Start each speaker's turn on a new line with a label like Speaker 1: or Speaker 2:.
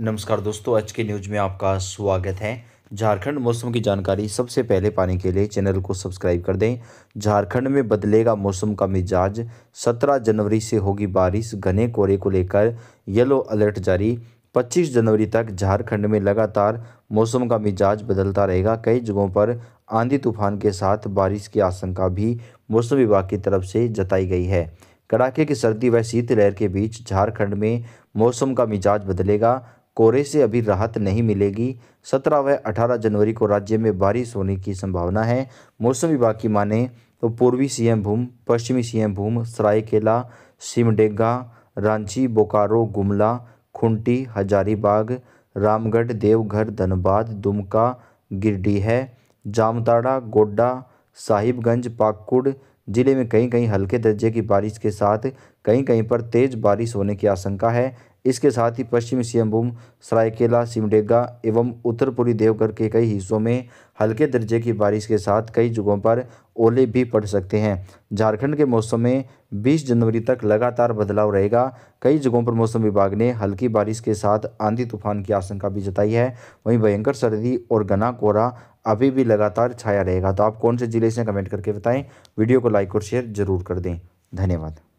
Speaker 1: नमस्कार दोस्तों आज के न्यूज में आपका स्वागत है झारखंड मौसम की जानकारी सबसे पहले पाने के लिए चैनल को सब्सक्राइब कर दें झारखंड में बदलेगा मौसम का मिजाज 17 जनवरी से होगी बारिश घने कोहरे को लेकर येलो अलर्ट जारी 25 जनवरी तक झारखंड में लगातार मौसम का मिजाज बदलता रहेगा कई जगहों पर आंधी तूफान के साथ बारिश की आशंका भी मौसम विभाग की तरफ से जताई गई है कड़ाके की सर्दी व शीतलहर के बीच झारखंड में मौसम का मिजाज बदलेगा कोहरे से अभी राहत नहीं मिलेगी सत्रह व अठारह जनवरी को राज्य में बारिश होने की संभावना है मौसम विभाग की माने तो पूर्वी भूम पश्चिमी भूम सरायकेला सिमडेगा रांची बोकारो गुमला खुंटी हजारीबाग रामगढ़ देवघर धनबाद दुमका गिरडीह जामताड़ा गोड्डा साहिबगंज पाकुड़ जिले में कहीं कहीं हल्के दर्जे की बारिश के साथ कहीं कहीं पर तेज़ बारिश होने की आशंका है इसके साथ ही पश्चिमी सिंहभूम सरायकेला सिमडेगा एवं उत्तर पूर्वी देवघर के कई हिस्सों में हल्के दर्जे की बारिश के साथ कई जगहों पर ओले भी पड़ सकते हैं झारखंड के मौसम में 20 जनवरी तक लगातार बदलाव रहेगा कई जगहों पर मौसम विभाग ने हल्की बारिश के साथ आंधी तूफान की आशंका भी जताई है वहीं भयंकर सर्दी और घना कोहरा अभी भी लगातार छाया रहेगा तो आप कौन से जिले से कमेंट करके बताएँ वीडियो को लाइक और शेयर जरूर कर दें धन्यवाद